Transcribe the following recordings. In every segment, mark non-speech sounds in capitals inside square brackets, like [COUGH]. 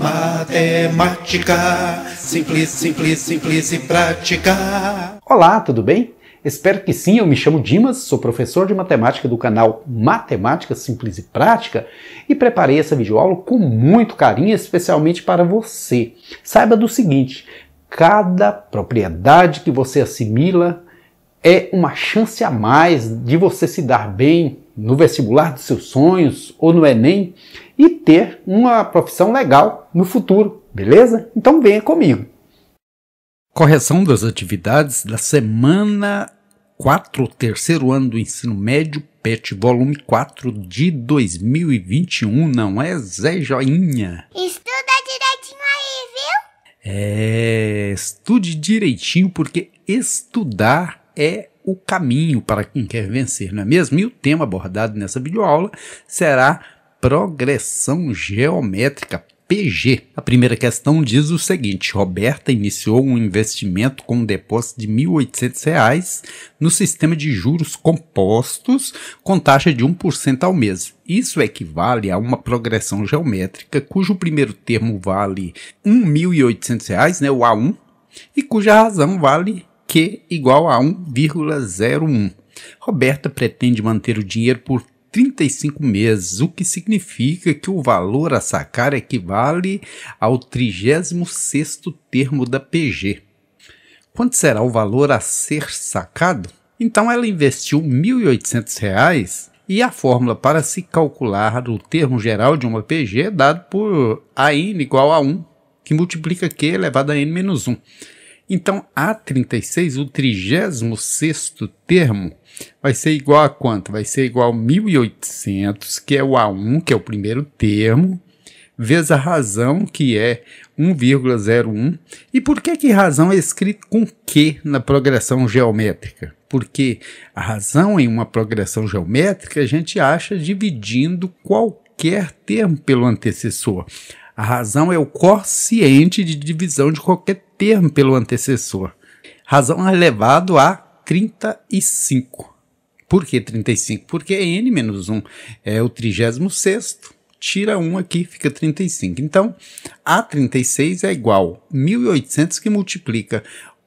Matemática, simples, simples, simples e prática. Olá, tudo bem? Espero que sim, eu me chamo Dimas, sou professor de matemática do canal Matemática Simples e Prática e preparei essa videoaula com muito carinho, especialmente para você. Saiba do seguinte, cada propriedade que você assimila é uma chance a mais de você se dar bem no vestibular dos seus sonhos ou no Enem e ter uma profissão legal no futuro, beleza? Então venha comigo. Correção das atividades da semana 4, terceiro ano do ensino médio, PET, volume 4 de 2021, não é, Zé Joinha? Estuda direitinho aí, viu? É, estude direitinho, porque estudar é o caminho para quem quer vencer, não é mesmo? E o tema abordado nessa videoaula será progressão geométrica. PG. A primeira questão diz o seguinte: Roberta iniciou um investimento com um depósito de R$ 1.800 reais no sistema de juros compostos com taxa de 1% ao mês. Isso equivale a uma progressão geométrica cujo primeiro termo vale R$ 1.800, né, o A1, e cuja razão vale Q igual a 1,01. Roberta pretende manter o dinheiro por 35 meses, o que significa que o valor a sacar equivale ao 36º termo da PG. Quanto será o valor a ser sacado? Então ela investiu R$ 1.800 e a fórmula para se calcular o termo geral de uma PG é dado por AN igual a 1, que multiplica Q elevado a N menos 1. Então, A36, o 36 termo, vai ser igual a quanto? Vai ser igual a 1.800, que é o A1, que é o primeiro termo, vezes a razão, que é 1,01. E por que, que razão é escrito com Q na progressão geométrica? Porque a razão em uma progressão geométrica a gente acha dividindo qualquer termo pelo antecessor. A razão é o quociente de divisão de qualquer termo pelo antecessor. Razão elevado a 35. Por que 35? Porque n menos 1 é o 36 tira 1 aqui, fica 35. Então, A36 é igual a 1.800 que multiplica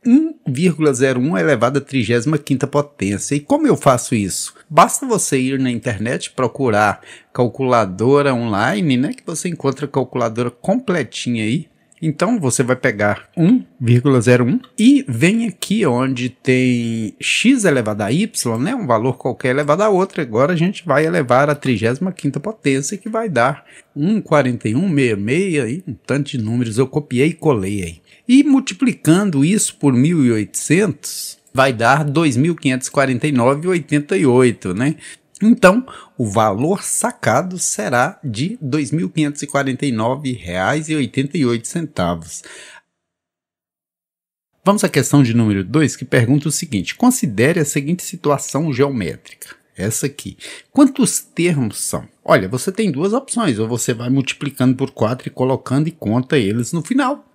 1,01 elevado à 35 potência. E como eu faço isso? Basta você ir na internet procurar calculadora online, né, que você encontra calculadora completinha aí. Então você vai pegar 1,01 e vem aqui onde tem x elevado a y, né, um valor qualquer elevado a outro. Agora a gente vai elevar a 35 quinta potência que vai dar 1,4166 um tanto de números eu copiei e colei aí. E multiplicando isso por 1800, vai dar 2.549,88, né? Então, o valor sacado será de R$ 2.549,88. Vamos à questão de número 2, que pergunta o seguinte: considere a seguinte situação geométrica. Essa aqui. Quantos termos são? Olha, você tem duas opções, ou você vai multiplicando por 4 e colocando e conta eles no final,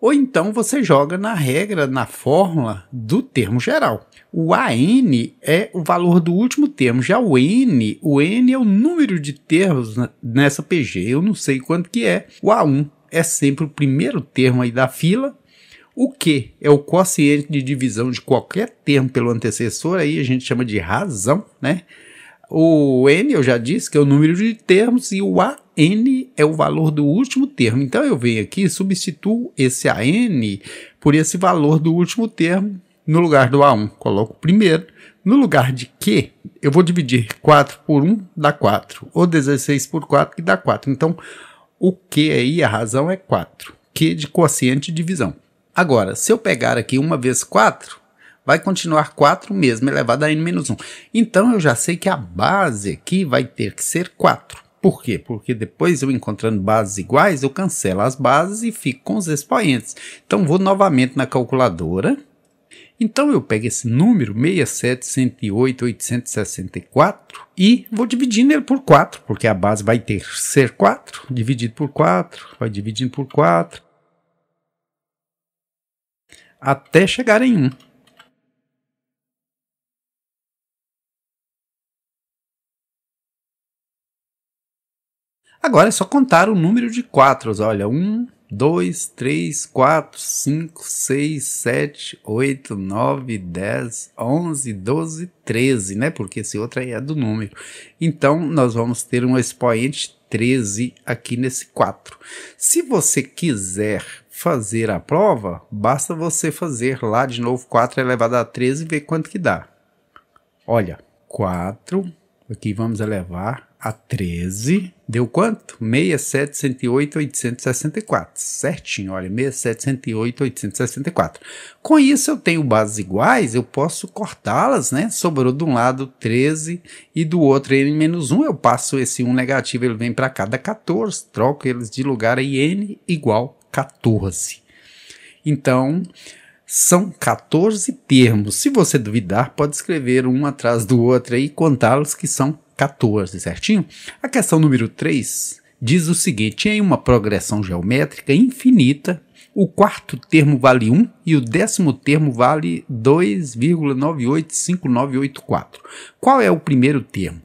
ou então você joga na regra, na fórmula do termo geral. O AN é o valor do último termo, já o N, o N é o número de termos nessa PG, eu não sei quanto que é. O A1 é sempre o primeiro termo aí da fila. O Q é o quociente de divisão de qualquer termo pelo antecessor, aí a gente chama de razão, né? O N, eu já disse, que é o número de termos, e o AN é o valor do último termo. Então, eu venho aqui e substituo esse AN por esse valor do último termo no lugar do A1. Coloco o primeiro. No lugar de Q, eu vou dividir 4 por 1, dá 4. Ou 16 por 4, que dá 4. Então, o Q aí, a razão é 4. Q de quociente de divisão. Agora, se eu pegar aqui 1 vezes 4, vai continuar 4 mesmo elevado é a n-1. menos Então eu já sei que a base aqui vai ter que ser 4. Por quê? Porque depois eu encontrando bases iguais, eu cancelo as bases e fico com os expoentes. Então vou novamente na calculadora. Então eu pego esse número 6710864 e vou dividindo ele por 4, porque a base vai ter ser 4, dividido por 4, vai dividindo por 4, até chegar em 1. Agora é só contar o número de quatros. Olha, um, dois, três, quatro, cinco, seis, sete, oito, nove, dez, onze, doze, treze, né? Porque esse outro aí é do número. Então, nós vamos ter um expoente 13 aqui nesse 4. Se você quiser fazer a prova, basta você fazer lá de novo 4 elevado a 13 e ver quanto que dá. Olha, 4, aqui vamos elevar a 13, deu quanto? 67, 108, 864. Certinho, olha, 67, 108, 864. Com isso, eu tenho bases iguais, eu posso cortá-las, né? Sobrou de um lado 13 e do outro n menos 1. Eu passo esse 1 negativo, ele vem para cada 14. Troco eles de lugar aí, n igual 14. Então, são 14 termos. Se você duvidar, pode escrever um atrás do outro e contá-los que são 14, certinho? A questão número 3 diz o seguinte: em uma progressão geométrica infinita, o quarto termo vale 1 e o décimo termo vale 2,985984. Qual é o primeiro termo?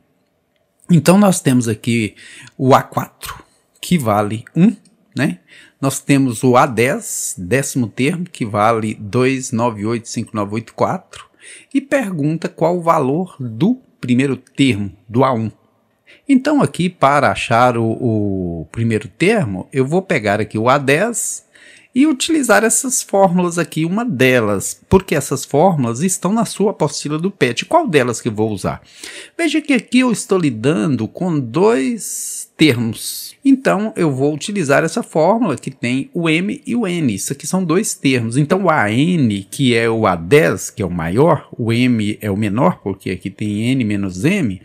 Então nós temos aqui o A4, que vale 1, né? Nós temos o A10, décimo termo, que vale 2985984, e pergunta qual o valor do primeiro termo do A1. Então aqui para achar o, o primeiro termo, eu vou pegar aqui o A10 e utilizar essas fórmulas aqui, uma delas, porque essas fórmulas estão na sua apostila do PET. Qual delas que vou usar? Veja que aqui eu estou lidando com dois termos. Então eu vou utilizar essa fórmula que tem o M e o N. Isso aqui são dois termos. Então o AN, que é o A10, que é o maior, o M é o menor, porque aqui tem N menos M.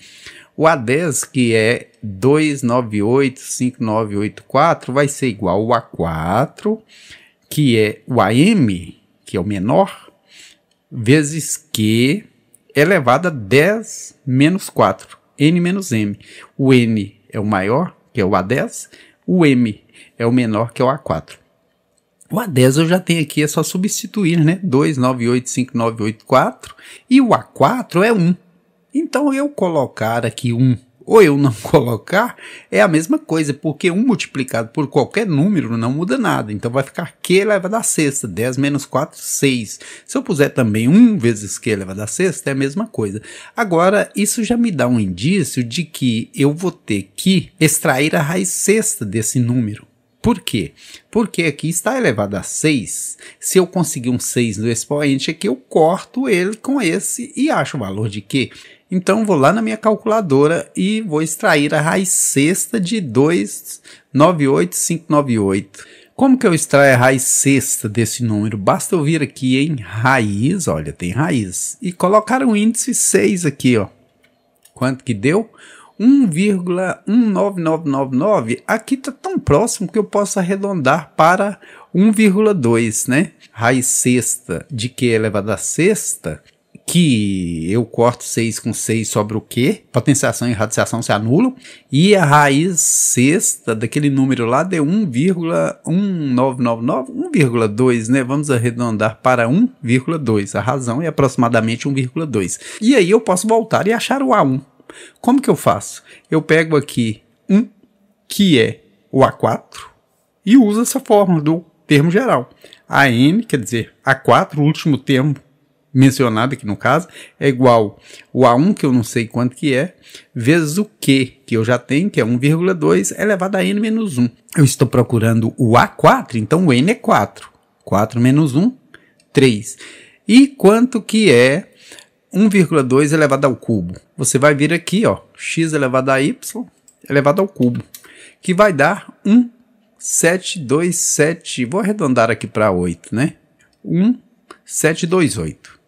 O A10, que é 2985984, vai ser igual ao A4, que é o AM, que é o menor, vezes Q é elevado a 10 menos 4, N menos M. O N é o maior, que é o A10, o M é o menor, que é o A4. O A10 eu já tenho aqui, é só substituir, né? 2985984 e o A4 é 1. Então eu colocar aqui um ou eu não [LAUGHS] colocar é a mesma coisa, porque um multiplicado por qualquer número não muda nada. Então vai ficar Q elevado da sexta, 10 menos 4, 6. Se eu puser também 1 vezes Q elevado da sexta, é a mesma coisa. Agora, isso já me dá um indício de que eu vou ter que extrair a raiz sexta desse número. Por quê? Porque aqui está elevado a 6. Se eu conseguir um 6 no expoente é que eu corto ele com esse e acho o valor de quê? Então vou lá na minha calculadora e vou extrair a raiz sexta de 298598. Como que eu extraio a raiz sexta desse número? Basta eu vir aqui em raiz, olha, tem raiz, e colocar o um índice 6 aqui, ó. Quanto que deu? 1,19999, aqui está tão próximo que eu posso arredondar para 1,2, né? Raiz sexta de Q elevado a sexta, que eu corto 6 com 6 sobre o Q, potenciação e radiação se anulam, e a raiz sexta daquele número lá de 1,1999, 1,2, né? Vamos arredondar para 1,2. A razão é aproximadamente 1,2. E aí eu posso voltar e achar o A1. Como que eu faço? Eu pego aqui um, que é o A4, e uso essa fórmula do termo geral. an, quer dizer, A4, o último termo mencionado aqui no caso, é igual o A1, que eu não sei quanto que é, vezes o Q, que eu já tenho, que é 1,2, é elevado a N menos 1. Eu estou procurando o A4, então o N é 4. 4 menos 1, 3. E quanto que é 1,2 elevado ao cubo. Você vai vir aqui, ó, x elevado a y elevado ao cubo, que vai dar 1,727, vou arredondar aqui para 8, né? 1,728.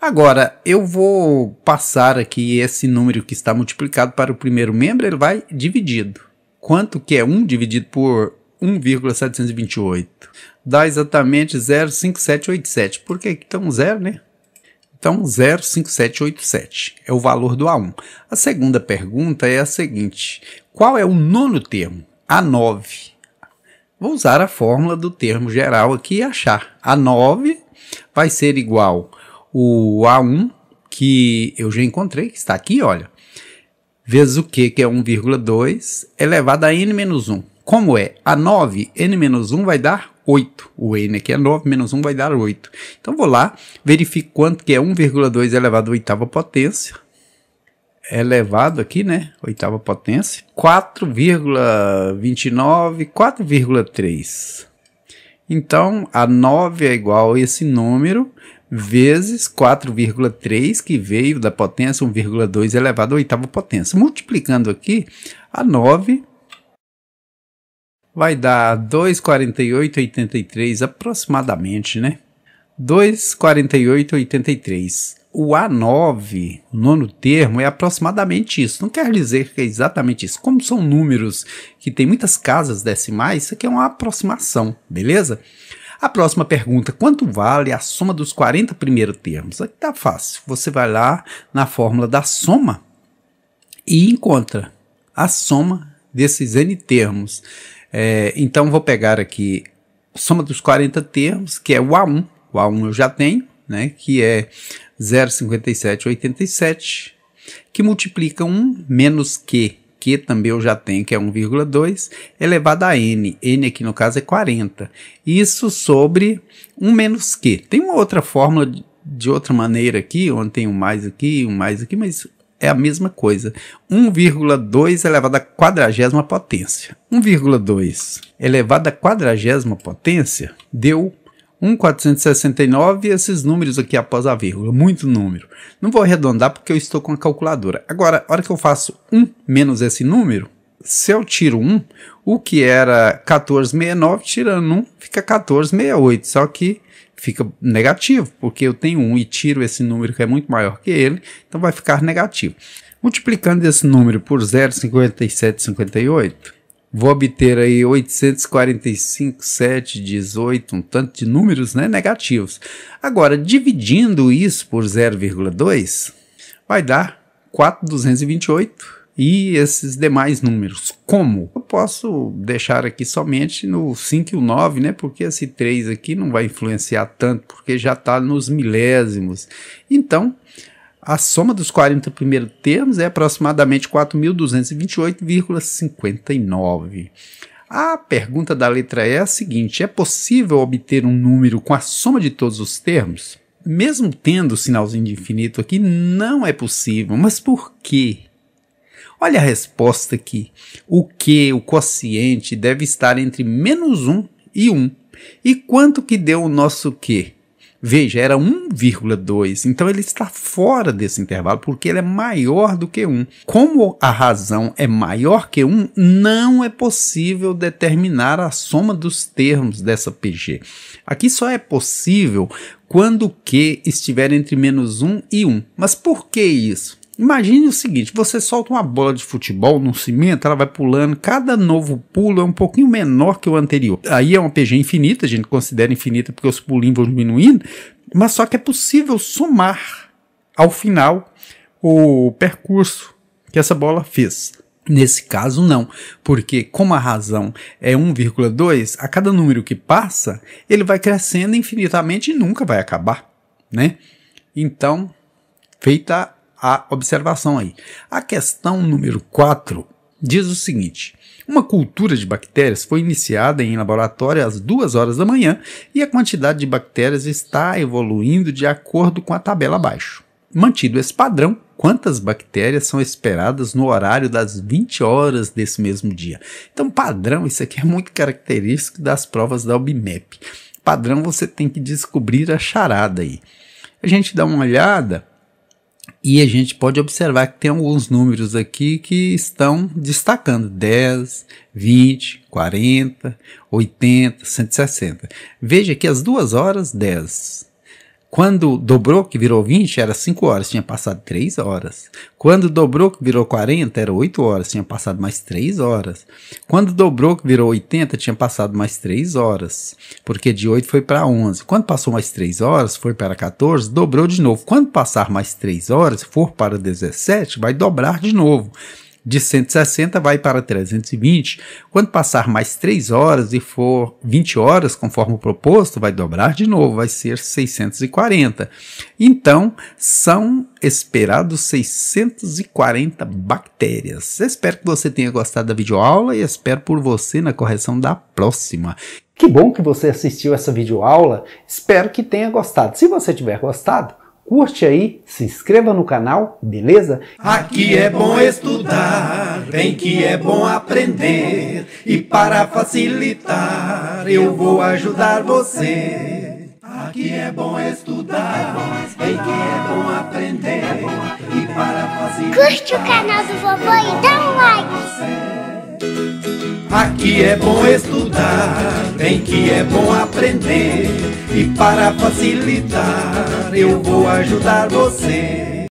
Agora, eu vou passar aqui esse número que está multiplicado para o primeiro membro, ele vai dividido. Quanto que é 1 dividido por 1,728? Dá exatamente 05787. Por que então zero, né? Então, 05787 é o valor do A1. A segunda pergunta é a seguinte: qual é o nono termo? A9. Vou usar a fórmula do termo geral aqui e achar. A9 vai ser igual o A1, que eu já encontrei, que está aqui, olha, vezes o Q, que é 1,2, elevado a N 1. Como é A9, N 1 vai dar 8. O N aqui é 9, menos 1 vai dar 8. Então vou lá, verifico quanto que é 1,2 elevado à oitava potência. É elevado aqui, né? Oitava potência. 4,29, 4,3. Então, a 9 é igual a esse número, vezes 4,3, que veio da potência 1,2 elevado à oitava potência. Multiplicando aqui, a 9 vai dar 2,48,83 aproximadamente, né? 2,48,83. O A9, o nono termo, é aproximadamente isso. Não quer dizer que é exatamente isso. Como são números que tem muitas casas decimais, isso aqui é uma aproximação, beleza? A próxima pergunta: quanto vale a soma dos 40 primeiros termos? Aqui tá fácil. Você vai lá na fórmula da soma e encontra a soma desses n termos. É, então vou pegar aqui a soma dos 40 termos, que é o A1, o A1 eu já tenho, né, que é 0,5787, que multiplica 1 menos Q, Q também eu já tenho, que é 1,2, elevado a N, N aqui no caso é 40, isso sobre 1 menos Q. Tem uma outra fórmula de outra maneira aqui, onde tem um mais aqui, um mais aqui, mas é a mesma coisa. 1,2 elevado a quadragésima potência. 1,2 elevado a quadragésima potência deu 1,469 e esses números aqui após a vírgula, muito número. Não vou arredondar porque eu estou com a calculadora. Agora, a hora que eu faço 1 menos esse número, se eu tiro 1, o que era 14,69, tirando 1, fica 14,68. Só que fica negativo, porque eu tenho 1 e tiro esse número que é muito maior que ele, então vai ficar negativo. Multiplicando esse número por 0,5758, vou obter aí 845, 7, um tanto de números né, negativos. Agora, dividindo isso por 0,2, vai dar 4,228 e esses demais números. Como? Eu posso deixar aqui somente no 5 e o 9, né? Porque esse 3 aqui não vai influenciar tanto, porque já está nos milésimos. Então, a soma dos 40 primeiros termos é aproximadamente 4.228,59. A pergunta da letra E é a seguinte: é possível obter um número com a soma de todos os termos? Mesmo tendo o sinalzinho de infinito aqui, não é possível. Mas por quê? Olha a resposta aqui. O que o quociente deve estar entre menos 1 e 1. E quanto que deu o nosso Q? Veja, era 1,2, então ele está fora desse intervalo porque ele é maior do que 1. Como a razão é maior que 1, não é possível determinar a soma dos termos dessa PG. Aqui só é possível quando Q estiver entre menos 1 e 1. Mas por que isso? Imagine o seguinte: você solta uma bola de futebol no cimento, ela vai pulando, cada novo pulo é um pouquinho menor que o anterior. Aí é uma PG infinita, a gente considera infinita porque os pulinhos vão diminuindo, mas só que é possível somar ao final o percurso que essa bola fez. Nesse caso, não, porque como a razão é 1,2, a cada número que passa, ele vai crescendo infinitamente e nunca vai acabar, né? Então, feita a observação aí. A questão número 4 diz o seguinte: uma cultura de bactérias foi iniciada em laboratório às 2 horas da manhã e a quantidade de bactérias está evoluindo de acordo com a tabela abaixo. Mantido esse padrão, quantas bactérias são esperadas no horário das 20 horas desse mesmo dia? Então, padrão, isso aqui é muito característico das provas da OBMEP. Padrão, você tem que descobrir a charada aí. A gente dá uma olhada e a gente pode observar que tem alguns números aqui que estão destacando: 10, 20, 40, 80, 160. Veja que as duas horas, 10. Quando dobrou, que virou 20, era 5 horas, tinha passado 3 horas. Quando dobrou, que virou 40, era 8 horas, tinha passado mais 3 horas. Quando dobrou, que virou 80, tinha passado mais 3 horas, porque de 8 foi para 11. Quando passou mais 3 horas, foi para 14, dobrou de novo. Quando passar mais 3 horas, for para 17, vai dobrar de novo de 160 vai para 320. Quando passar mais 3 horas e for 20 horas, conforme o proposto, vai dobrar de novo, vai ser 640. Então, são esperados 640 bactérias. Espero que você tenha gostado da videoaula e espero por você na correção da próxima. Que bom que você assistiu essa videoaula. Espero que tenha gostado. Se você tiver gostado, Curte aí, se inscreva no canal, beleza? Aqui é bom estudar, bem que é bom aprender. E para facilitar, eu vou ajudar você. Aqui é bom estudar, bem que é bom aprender. E para facilitar. Curte o canal do vovô e dá um like. Aqui é bom estudar, em que é bom aprender. E para facilitar, eu vou ajudar você.